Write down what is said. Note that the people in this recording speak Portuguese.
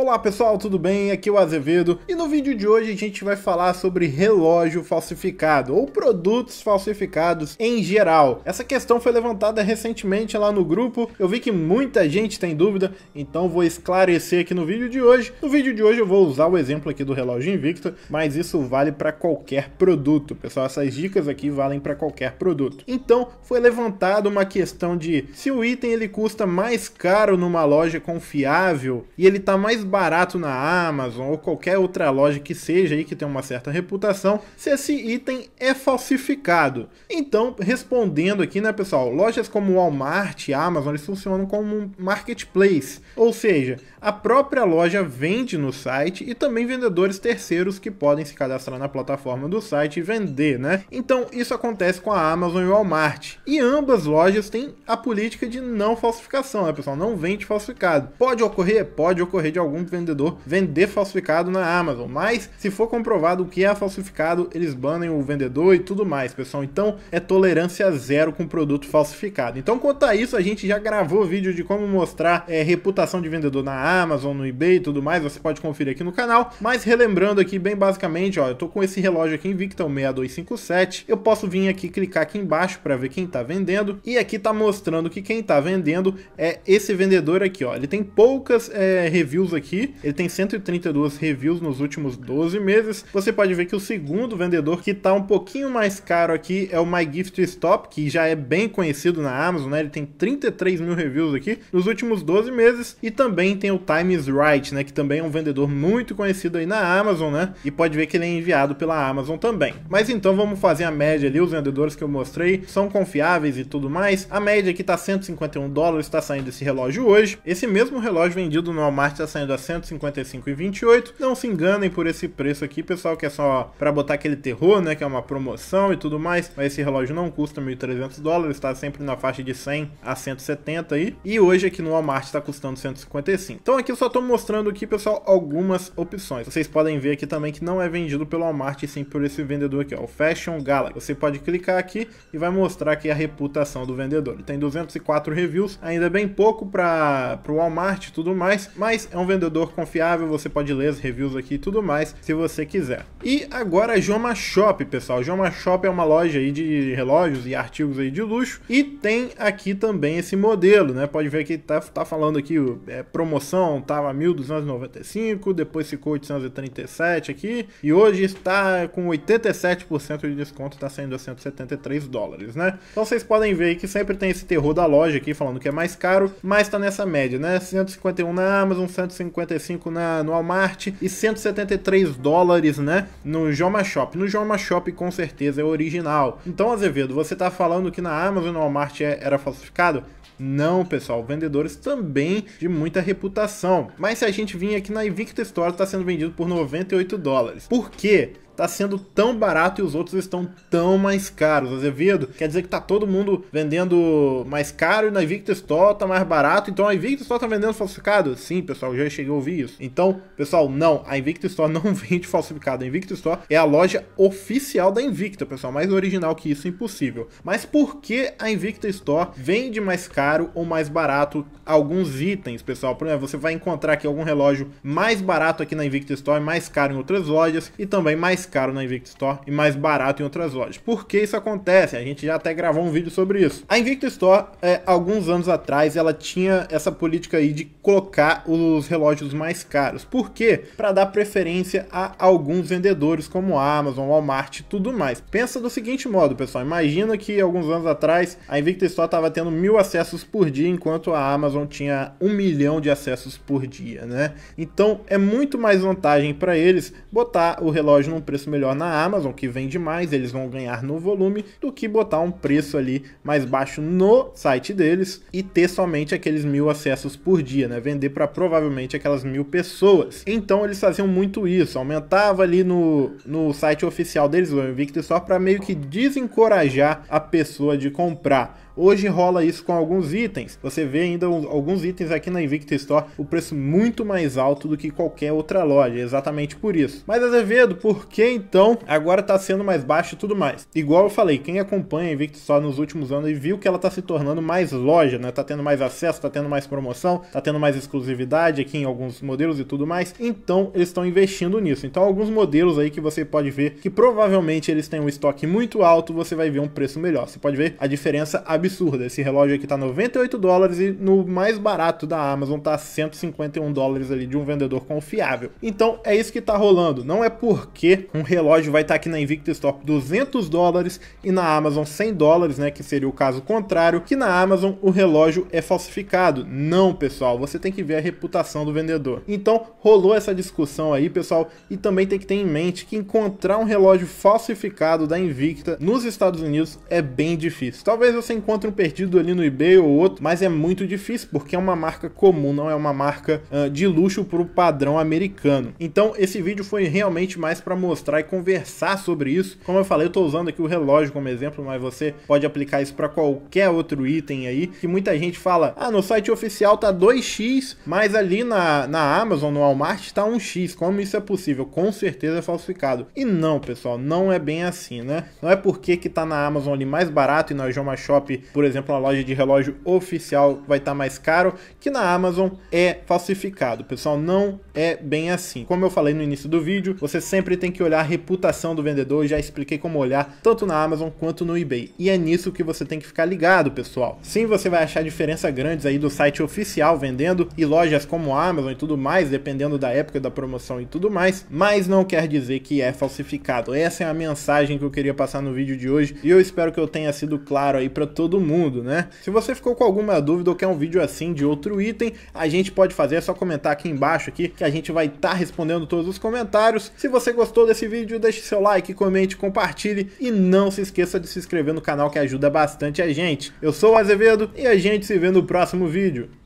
Olá pessoal, tudo bem? Aqui é o Azevedo e no vídeo de hoje a gente vai falar sobre relógio falsificado ou produtos falsificados em geral. Essa questão foi levantada recentemente lá no grupo, eu vi que muita gente tem dúvida, então vou esclarecer aqui no vídeo de hoje. No vídeo de hoje eu vou usar o exemplo aqui do relógio Invicta, mas isso vale para qualquer produto, pessoal. Essas dicas aqui valem para qualquer produto. Então foi levantada uma questão de se o item ele custa mais caro numa loja confiável e ele está mais barato na Amazon ou qualquer outra loja que seja aí que tem uma certa reputação, se esse item é falsificado. Então, respondendo aqui, né, pessoal, lojas como Walmart e Amazon, eles funcionam como um marketplace, ou seja, a própria loja vende no site e também vendedores terceiros que podem se cadastrar na plataforma do site e vender, né? Então, isso acontece com a Amazon e Walmart. E ambas lojas têm a política de não falsificação, né, pessoal? Não vende falsificado. Pode ocorrer? Pode ocorrer de algum algum vendedor vender falsificado na Amazon. Mas se for comprovado que é falsificado, eles banem o vendedor e tudo mais, pessoal. Então é tolerância zero com produto falsificado. Então, quanto a isso, a gente já gravou vídeo de como mostrar é, reputação de vendedor na Amazon, no eBay e tudo mais. Você pode conferir aqui no canal. Mas relembrando aqui bem basicamente, ó, eu tô com esse relógio aqui Invicton 6257. Eu posso vir aqui clicar aqui embaixo para ver quem tá vendendo. E aqui tá mostrando que quem tá vendendo é esse vendedor aqui, ó. Ele tem poucas é, reviews aqui aqui, ele tem 132 reviews nos últimos 12 meses. Você pode ver que o segundo vendedor que está um pouquinho mais caro aqui é o My Gift Stop, que já é bem conhecido na Amazon, né? Ele tem 33 mil reviews aqui nos últimos 12 meses. E também tem o Times Right, né? Que também é um vendedor muito conhecido aí na Amazon, né? E pode ver que ele é enviado pela Amazon também. Mas então vamos fazer a média ali, os vendedores que eu mostrei são confiáveis e tudo mais. A média aqui tá 151 dólares, está saindo esse relógio hoje. Esse mesmo relógio vendido no Walmart está saindo vendendo a 155,28. Não se enganem por esse preço aqui, pessoal, que é só para botar aquele terror, né, que é uma promoção e tudo mais. Mas esse relógio não custa 1.300 dólares, está sempre na faixa de 100 a 170 aí. E hoje aqui no Walmart está custando 155. Então aqui eu só estou mostrando aqui, pessoal, algumas opções. Vocês podem ver aqui também que não é vendido pelo Walmart, sim por esse vendedor aqui, ó, o Fashion Galaxy. Você pode clicar aqui e vai mostrar aqui a reputação do vendedor. Ele tem 204 reviews, ainda bem pouco para o Walmart e tudo mais, mas é um vendedor vendedor confiável, você pode ler as reviews aqui e tudo mais, se você quiser. E agora a Joma Shop, pessoal. A Joma Shop é uma loja aí de relógios e artigos aí de luxo e tem aqui também esse modelo, né? Pode ver que tá, tá falando aqui, é, promoção tava 1.295, depois ficou 837 aqui e hoje está com 87% de desconto, tá saindo a 173 dólares, né? Então vocês podem ver que sempre tem esse terror da loja aqui falando que é mais caro, mas tá nessa média, né? 151 na Amazon, 150 155 na, no Walmart e 173 dólares, né, no Joma Shop. No Joma Shop com certeza é original. Então, Azevedo, você tá falando que na Amazon no Walmart é, era falsificado? Não, pessoal, vendedores também de muita reputação. Mas se a gente vir aqui na Invicta Store, está sendo vendido por 98 dólares. Por quê? tá sendo tão barato e os outros estão tão mais caros. Azevedo, quer dizer que tá todo mundo vendendo mais caro e na Invictus Store tá mais barato, então a Invictus Store tá vendendo falsificado? Sim, pessoal, já cheguei a ouvir isso. Então, pessoal, não, a Invictus Store não vende falsificado. A Invictus Store é a loja oficial da Invicta, pessoal, mais original que isso, impossível. Mas por que a Invicta Store vende mais caro ou mais barato alguns itens, pessoal? Por exemplo, você vai encontrar aqui algum relógio mais barato aqui na Invicta Store, mais caro em outras lojas e também mais caro na Invicto Store e mais barato em outras lojas. Por que isso acontece? A gente já até gravou um vídeo sobre isso. A Invicto Store, é, alguns anos atrás, ela tinha essa política aí de colocar os relógios mais caros. Por quê? Para dar preferência a alguns vendedores como Amazon, Walmart e tudo mais. Pensa do seguinte modo, pessoal. Imagina que alguns anos atrás a Invicto Store estava tendo mil acessos por dia, enquanto a Amazon tinha um milhão de acessos por dia, né? Então é muito mais vantagem para eles botar o relógio num preço preço melhor na Amazon, que vende mais, eles vão ganhar no volume, do que botar um preço ali mais baixo no site deles e ter somente aqueles mil acessos por dia, né? Vender para provavelmente aquelas mil pessoas. Então eles faziam muito isso, aumentava ali no, no site oficial deles, o Invictus, só para meio que desencorajar a pessoa de comprar. Hoje rola isso com alguns itens. Você vê ainda uns, alguns itens aqui na Invicta Store o preço muito mais alto do que qualquer outra loja, exatamente por isso. Mas Azevedo, por que então agora está sendo mais baixo e tudo mais? Igual eu falei, quem acompanha a Invicta Store nos últimos anos e viu que ela está se tornando mais loja, né? Tá tendo mais acesso, tá tendo mais promoção, tá tendo mais exclusividade aqui em alguns modelos e tudo mais. Então eles estão investindo nisso. Então alguns modelos aí que você pode ver que provavelmente eles têm um estoque muito alto, você vai ver um preço melhor. Você pode ver a diferença absurda absurda. Esse relógio aqui tá 98 dólares e no mais barato da Amazon tá 151 dólares ali de um vendedor confiável. Então é isso que tá rolando. Não é porque um relógio vai estar tá aqui na Invictus Top 200 dólares e na Amazon 100 dólares, né, que seria o caso contrário, que na Amazon o relógio é falsificado. Não, pessoal, você tem que ver a reputação do vendedor. Então rolou essa discussão aí, pessoal, e também tem que ter em mente que encontrar um relógio falsificado da Invicta nos Estados Unidos é bem difícil. Talvez você encontre encontra um perdido ali no eBay ou outro, mas é muito difícil porque é uma marca comum, não é uma marca uh, de luxo para o padrão americano. Então esse vídeo foi realmente mais para mostrar e conversar sobre isso. Como eu falei, eu estou usando aqui o relógio como exemplo, mas você pode aplicar isso para qualquer outro item aí. Que muita gente fala, ah, no site oficial tá 2x, mas ali na, na Amazon, no Walmart, tá 1x. Como isso é possível? Com certeza é falsificado. E não, pessoal, não é bem assim, né? Não é porque que tá na Amazon ali mais barato e na Joma Shop por exemplo, uma loja de relógio oficial vai estar tá mais caro, que na Amazon é falsificado. Pessoal, não é bem assim. Como eu falei no início do vídeo, você sempre tem que olhar a reputação do vendedor, já expliquei como olhar tanto na Amazon quanto no eBay. E é nisso que você tem que ficar ligado, pessoal. Sim, você vai achar diferença grandes aí do site oficial vendendo e lojas como Amazon e tudo mais, dependendo da época da promoção e tudo mais, mas não quer dizer que é falsificado. Essa é a mensagem que eu queria passar no vídeo de hoje e eu espero que eu tenha sido claro aí para todo todo mundo, né? Se você ficou com alguma dúvida ou quer um vídeo assim de outro item, a gente pode fazer, é só comentar aqui embaixo aqui, que a gente vai estar tá respondendo todos os comentários. Se você gostou desse vídeo, deixe seu like, comente, compartilhe e não se esqueça de se inscrever no canal que ajuda bastante a gente. Eu sou o Azevedo e a gente se vê no próximo vídeo.